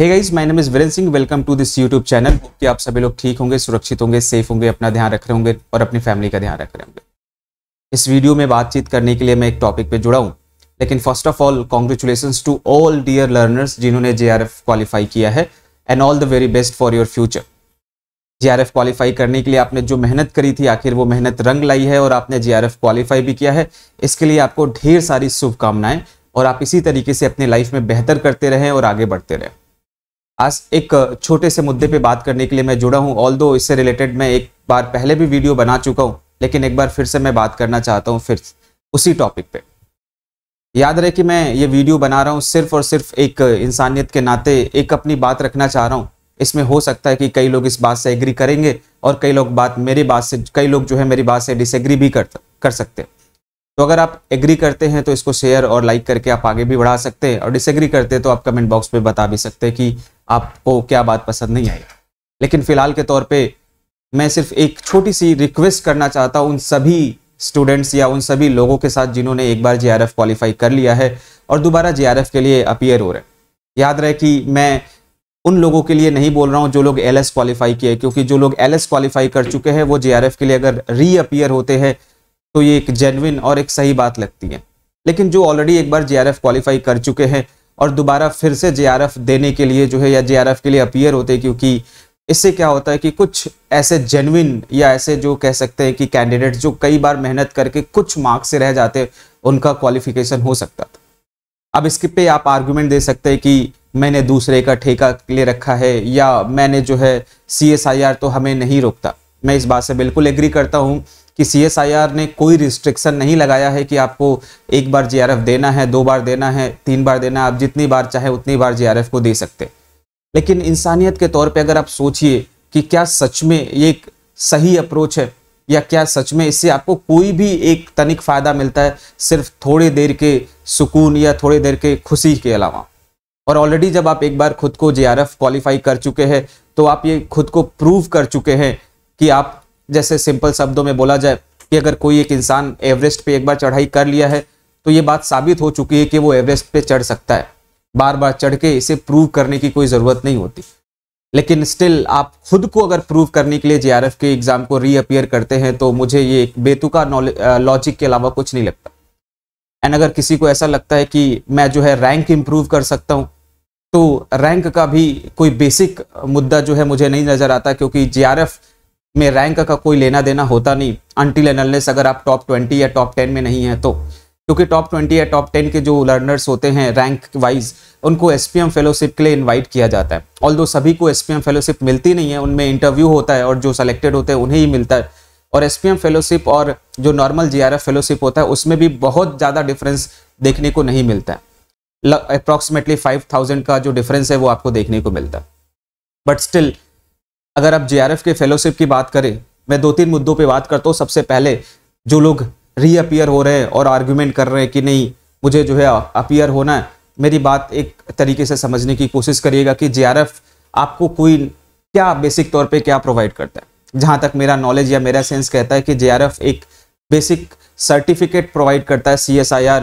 hey guys my name is Viren Singh welcome to this YouTube channel कि आप सभी लोग ठीक होंगे सुरक्षित होंगे सेफ होंगे अपना ध्यान रख रहे होंगे और अपनी फैमिली का ध्यान रख रहे होंगे इस वीडियो में बातचीत करने के लिए मैं एक टॉपिक पे जुड़ा हूँ लेकिन first of all congratulation to all dear learners जिन्होंने जे क्वालिफाई किया है and all the very best for your future J qualify करने के लिए आपने जो मेहनत करी थी आखिर वो मेहनत रंग लाई है और आपने जे क्वालिफाई भी किया है इसके लिए आपको ढेर सारी शुभकामनाएं और आप इसी तरीके से अपने लाइफ में बेहतर करते रहें और आगे बढ़ते रहें आज एक छोटे से मुद्दे पे बात करने के लिए मैं जुड़ा हूँ ऑल दो इससे रिलेटेड मैं एक बार पहले भी वीडियो बना चुका हूँ लेकिन एक बार फिर से मैं बात करना चाहता हूँ फिर उसी टॉपिक पे याद रहे कि मैं ये वीडियो बना रहा हूँ सिर्फ और सिर्फ एक इंसानियत के नाते एक अपनी बात रखना चाह रहा हूँ इसमें हो सकता है कि कई लोग इस बात से एग्री करेंगे और कई लोग बात मेरी बात से कई लोग जो है मेरी बात से डिसएग्री भी कर कर सकते हैं तो अगर आप एग्री करते हैं तो इसको शेयर और लाइक करके आप आगे भी बढ़ा सकते हैं और डिसएग्री करते हैं तो आप कमेंट बॉक्स में बता भी सकते हैं कि आपको क्या बात पसंद नहीं आई लेकिन फिलहाल के तौर पे मैं सिर्फ एक छोटी सी रिक्वेस्ट करना चाहता हूँ उन सभी स्टूडेंट्स या उन सभी लोगों के साथ जिन्होंने एक बार जे क्वालिफाई कर लिया है और दोबारा जे के लिए अपियर हो रहे हैं याद रहे कि मैं उन लोगों के लिए नहीं बोल रहा हूँ जो लोग एल क्वालिफाई किए क्योंकि जो लोग एल क्वालिफाई कर चुके हैं वो जे के लिए अगर रीअपियर होते हैं तो ये एक जेनविन और एक सही बात लगती है लेकिन जो ऑलरेडी एक बार जे क्वालिफाई कर चुके हैं और दोबारा फिर से जे देने के लिए जो है या जे के लिए अपियर होते क्योंकि इससे क्या होता है कि कुछ ऐसे जेनविन या ऐसे जो कह सकते हैं कि कैंडिडेट जो कई बार मेहनत करके कुछ मार्क्स से रह जाते उनका क्वालिफिकेशन हो सकता था अब इसके पे आप आर्गुमेंट दे सकते हैं कि मैंने दूसरे का ठेका ले रखा है या मैंने जो है सी तो हमें नहीं रोकता मैं इस बात से बिल्कुल एग्री करता हूँ कि सी ने कोई रिस्ट्रिक्शन नहीं लगाया है कि आपको एक बार जे देना है दो बार देना है तीन बार देना है आप जितनी बार चाहे उतनी बार जे को दे सकते लेकिन इंसानियत के तौर पर अगर आप सोचिए कि क्या सच में ये एक सही अप्रोच है या क्या सच में इससे आपको कोई भी एक तनिक फ़ायदा मिलता है सिर्फ थोड़ी देर के सुकून या थोड़ी देर के खुशी के अलावा और ऑलरेडी जब आप एक बार खुद को जे आर क्वालिफाई कर चुके हैं तो आप ये खुद को प्रूव कर चुके हैं कि आप जैसे सिंपल शब्दों में बोला जाए कि अगर कोई एक इंसान एवरेस्ट पे एक बार चढ़ाई कर लिया है तो ये बात साबित हो चुकी है कि वो एवरेस्ट पे चढ़ सकता है बार बार चढ़ के इसे प्रूव करने की कोई ज़रूरत नहीं होती लेकिन स्टिल आप खुद को अगर प्रूव करने के लिए जे के एग्ज़ाम को रीअपियर करते हैं तो मुझे ये एक बेतुका लॉजिक के अलावा कुछ नहीं लगता एंड अगर किसी को ऐसा लगता है कि मैं जो है रैंक इम्प्रूव कर सकता हूँ तो रैंक का भी कोई बेसिक मुद्दा जो है मुझे नहीं नज़र आता क्योंकि जे में रैंक का कोई लेना देना होता नहीं अनटिल एनलनेस अगर आप टॉप ट्वेंटी या टॉप टेन में नहीं है तो क्योंकि टॉप ट्वेंटी या टॉप टेन के जो लर्नर्स होते हैं रैंक वाइज उनको एस फेलोशिप के लिए इन्वाइट किया जाता है ऑल सभी को एस फेलोशिप मिलती नहीं है उनमें इंटरव्यू होता है और जो सेलेक्टेड होते हैं उन्हें ही मिलता है और एस फेलोशिप और जो नॉर्मल जी फेलोशिप होता है उसमें भी बहुत ज़्यादा डिफरेंस देखने को नहीं मिलता है अप्रॉक्सीमेटली फाइव थाउजेंड का जो डिफरेंस है वो आपको देखने को मिलता है बट स्टिल अगर आप जे के फेलोशिप की बात करें मैं दो तीन मुद्दों पर बात करता हूँ सबसे पहले जो लोग रीअपियर हो रहे हैं और आर्ग्यूमेंट कर रहे हैं कि नहीं मुझे जो है अपियर होना है मेरी बात एक तरीके से समझने की कोशिश करिएगा कि जे आपको कोई क्या बेसिक तौर पे क्या प्रोवाइड करता है जहाँ तक मेरा नॉलेज या मेरा सेंस कहता है कि जे एक बेसिक सर्टिफिकेट प्रोवाइड करता है सी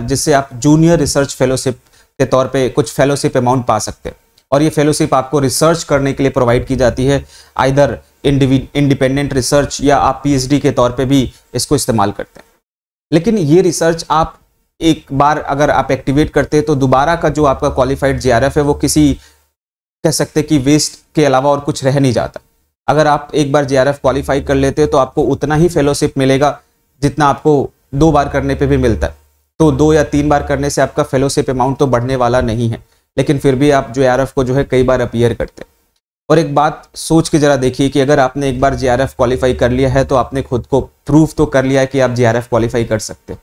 जिससे आप जूनियर रिसर्च फेलोशिप के तौर पे कुछ फेलोशिप अमाउंट पा सकते हैं और ये फेलोशिप आपको रिसर्च करने के लिए प्रोवाइड की जाती है आइधर इंडिपेंडेंट रिसर्च या आप पीएचडी के तौर पे भी इसको इस्तेमाल करते हैं लेकिन ये रिसर्च आप एक बार अगर आप एक्टिवेट करते हैं तो दोबारा का जो आपका क्वालिफाइड जे है वो किसी कह सकते कि वेस्ट के अलावा और कुछ रह नहीं जाता अगर आप एक बार जे आर क्वालिफाई कर लेते हो तो आपको उतना ही फेलोशिप मिलेगा जितना आपको दो बार करने पे भी मिलता है तो दो या तीन बार करने से आपका फेलोशिप अमाउंट तो बढ़ने वाला नहीं है लेकिन फिर भी आप जे को जो है कई बार अपियर करते हैं और एक बात सोच के ज़रा देखिए कि अगर आपने एक बार जे क्वालिफाई कर लिया है तो आपने खुद को प्रूफ तो कर लिया है कि आप जे क्वालिफाई कर सकते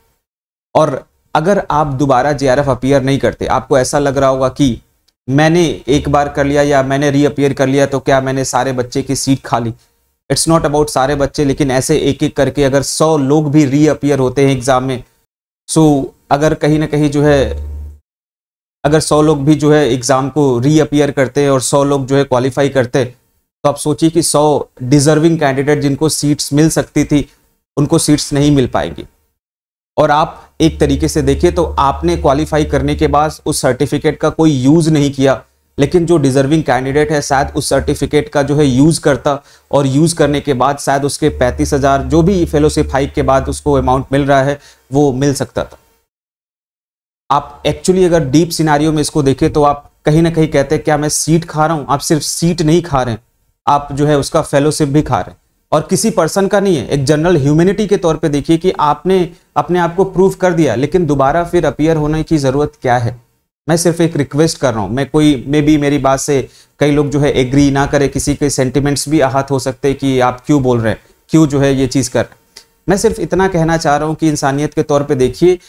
और अगर आप दोबारा जे अपियर नहीं करते आपको ऐसा लग रहा होगा कि मैंने एक बार कर लिया या मैंने रीअपियर कर लिया तो क्या मैंने सारे बच्चे की सीट खा ली इट्स नॉट अबाउट सारे बच्चे लेकिन ऐसे एक एक करके अगर सौ लोग भी रीअपियर होते हैं एग्ज़ाम में सो so, अगर कहीं ना कहीं जो है अगर सौ लोग भी जो है एग्ज़ाम को रीअपियर करते और सौ लोग जो है क्वालिफाई करते तो आप सोचिए कि सौ डिजर्विंग कैंडिडेट जिनको सीट्स मिल सकती थी उनको सीट्स नहीं मिल पाएंगी और आप एक तरीके से देखिए तो आपने क्वालिफाई करने के बाद उस सर्टिफिकेट का कोई यूज़ नहीं किया लेकिन जो डिजर्विंग कैंडिडेट है शायद उस सर्टिफिकेट का जो है यूज़ करता और यूज़ करने के बाद शायद उसके पैंतीस हज़ार जो भी फेलोशिप हाइक के बाद उसको अमाउंट मिल रहा है वो मिल सकता था आप एक्चुअली अगर डीप सिनारियों में इसको देखें तो आप कहीं ना कहीं कहते हैं क्या मैं सीट खा रहा हूं आप सिर्फ सीट नहीं खा रहे हैं आप जो है उसका फेलोशिप भी खा रहे हैं और किसी पर्सन का नहीं है एक जनरल ह्यूमेनिटी के तौर पे देखिए कि आपने अपने आप को प्रूव कर दिया लेकिन दोबारा फिर अपियर होने की ज़रूरत क्या है मैं सिर्फ एक रिक्वेस्ट कर रहा हूँ मैं कोई मे बी मेरी बात से कई लोग जो है एग्री ना करें किसी के सेंटिमेंट्स भी आहत हो सकते हैं कि आप क्यों बोल रहे हैं क्यों जो है ये चीज़ कर मैं सिर्फ इतना कहना चाह रहा हूँ कि इंसानियत के तौर पर देखिए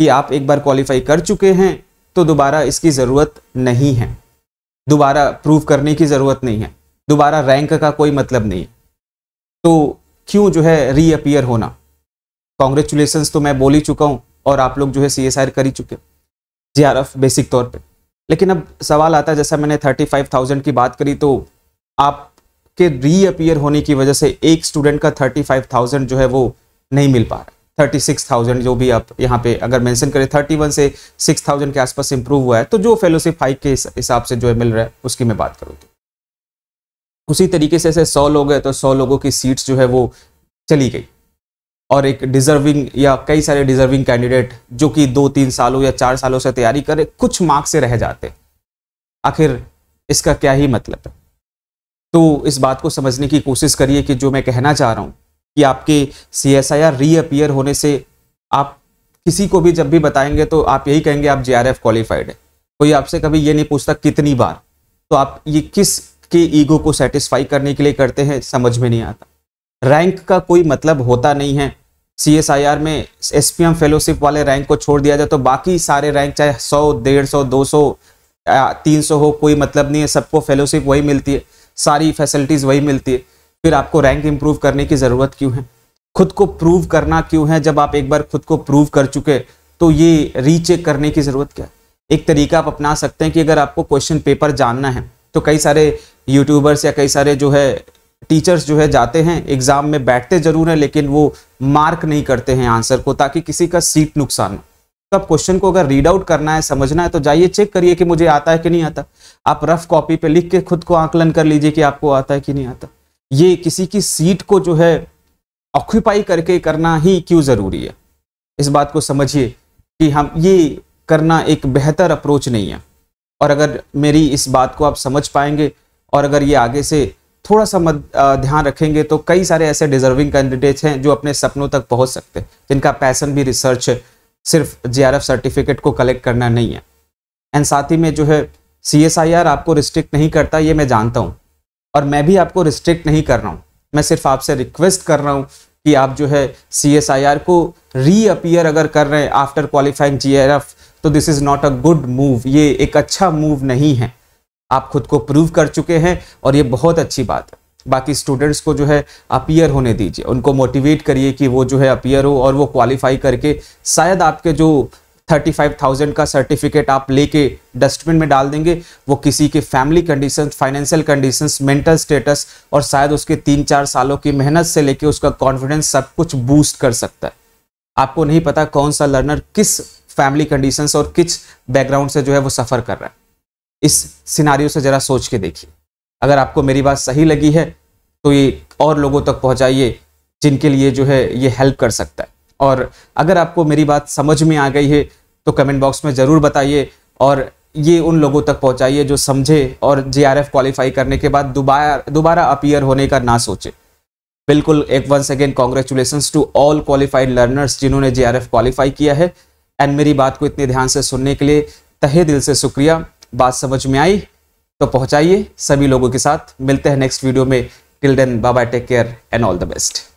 कि आप एक बार क्वालिफाई कर चुके हैं तो दोबारा इसकी ज़रूरत नहीं है दोबारा प्रूव करने की ज़रूरत नहीं है दोबारा रैंक का कोई मतलब नहीं है तो क्यों जो है रीअपियर होना कॉन्ग्रेचुलेसन्स तो मैं बोल ही चुका हूँ और आप लोग जो है सी एस आर कर ही चुके जी आर एफ बेसिक तौर पर लेकिन अब सवाल आता है जैसा मैंने थर्टी फाइव थाउजेंड की बात करी तो आपके रीअपियर होने की वजह से एक स्टूडेंट का थर्टी फाइव थाउजेंड जो है वो नहीं मिल पा रहा 36,000 जो भी आप यहाँ पे अगर मेंशन करें 31 से 6,000 के आसपास इम्प्रूव हुआ है तो जो फेलोशिप हाइक के हिसाब से जो है मिल रहा है उसकी मैं बात करूँ तो उसी तरीके से ऐसे 100 लोग हैं तो 100 लोगों की सीट्स जो है वो चली गई और एक डिजर्विंग या कई सारे डिजर्विंग कैंडिडेट जो कि दो तीन सालों या चार सालों से तैयारी करे कुछ मार्क्स से रह जाते आखिर इसका क्या ही मतलब है तो इस बात को समझने की कोशिश करिए कि जो मैं कहना चाह रहा हूँ कि आपके C S I R reappear होने से आप किसी को भी जब भी बताएंगे तो आप यही कहेंगे आप जे आर एफ क्वालिफाइड है कोई आपसे कभी ये नहीं पूछता कितनी बार तो आप ये किस के ईगो को सेटिस्फाई करने के लिए करते हैं समझ में नहीं आता रैंक का कोई मतलब होता नहीं है सी एस आई आर में एस पी एम फेलोशिप वाले रैंक को छोड़ दिया जाए तो बाकी सारे रैंक चाहे सौ डेढ़ सौ दो सौ तीन सौ हो कोई मतलब नहीं है सबको फेलोशिप वही मिलती है सारी फैसिलिटीज़ वही मिलती है फिर आपको रैंक इंप्रूव करने की ज़रूरत क्यों है खुद को प्रूव करना क्यों है जब आप एक बार खुद को प्रूव कर चुके तो ये रीचेक करने की ज़रूरत क्या है एक तरीका आप अपना सकते हैं कि अगर आपको क्वेश्चन पेपर जानना है तो कई सारे यूट्यूबर्स या कई सारे जो है टीचर्स जो है जाते हैं एग्ज़ाम में बैठते ज़रूर हैं लेकिन वो मार्क नहीं करते हैं आंसर को ताकि किसी का सीट नुकसान हो तो आप क्वेश्चन को अगर रीड आउट करना है समझना है तो जाइए चेक करिए कि मुझे आता है कि नहीं आता आप रफ कॉपी पे लिख के खुद को आकलन कर लीजिए कि आपको आता है कि नहीं आता ये किसी की सीट को जो है ऑक्यूपाई करके करना ही क्यों ज़रूरी है इस बात को समझिए कि हम ये करना एक बेहतर अप्रोच नहीं है और अगर मेरी इस बात को आप समझ पाएंगे और अगर ये आगे से थोड़ा सा ध्यान रखेंगे तो कई सारे ऐसे डिजर्विंग कैंडिडेट्स हैं जो अपने सपनों तक पहुंच सकते हैं जिनका पैसन भी रिसर्च सिर्फ जे सर्टिफिकेट को कलेक्ट करना नहीं है एंड साथ ही में जो है सी आपको रिस्ट्रिक्ट नहीं करता ये मैं जानता हूँ और मैं भी आपको रिस्ट्रिक्ट नहीं कर रहा हूँ मैं सिर्फ आपसे रिक्वेस्ट कर रहा हूँ कि आप जो है सी एस आई आर को रीअपियर अगर कर रहे हैं after qualifying G R F तो this is not a good move ये एक अच्छा मूव नहीं है आप खुद को प्रूव कर चुके हैं और ये बहुत अच्छी बात है बाकी स्टूडेंट्स को जो है अपियर होने दीजिए उनको मोटिवेट करिए कि वो जो है अपियर हो और वो क्वालिफाई करके शायद आपके जो थर्टी फाइव थाउजेंड का सर्टिफिकेट आप लेके डस्टबिन में डाल देंगे वो किसी के family condition financial condition mental status और शायद उसके तीन चार सालों की मेहनत से लेके उसका कॉन्फिडेंस सब कुछ बूस्ट कर सकता है आपको नहीं पता कौन सा लर्नर किस फैमिली कंडीशन और किस बैकग्राउंड से जो है वो सफ़र कर रहा है इस सिनारियों से ज़रा सोच के देखिए अगर आपको मेरी बात सही लगी है तो ये और लोगों तक पहुँचाइए जिनके लिए जो है ये हेल्प कर सकता है और अगर आपको मेरी बात समझ में आ गई है तो कमेंट बॉक्स में ज़रूर बताइए और ये उन लोगों तक पहुंचाइए जो समझे और जे आर एफ क्वालिफाई करने के बाद दोबारा दोबारा अपीयर होने का ना सोचे बिल्कुल एक once again congratulations to all qualified learners जिन्होंने जे आर एफ क्वालिफाई किया है एंड मेरी बात को इतने ध्यान से सुनने के लिए तहे दिल से शुक्रिया बात समझ में आई तो पहुंचाइए सभी लोगों के साथ मिलते हैं नेक्स्ट वीडियो में till then bye take care and all the best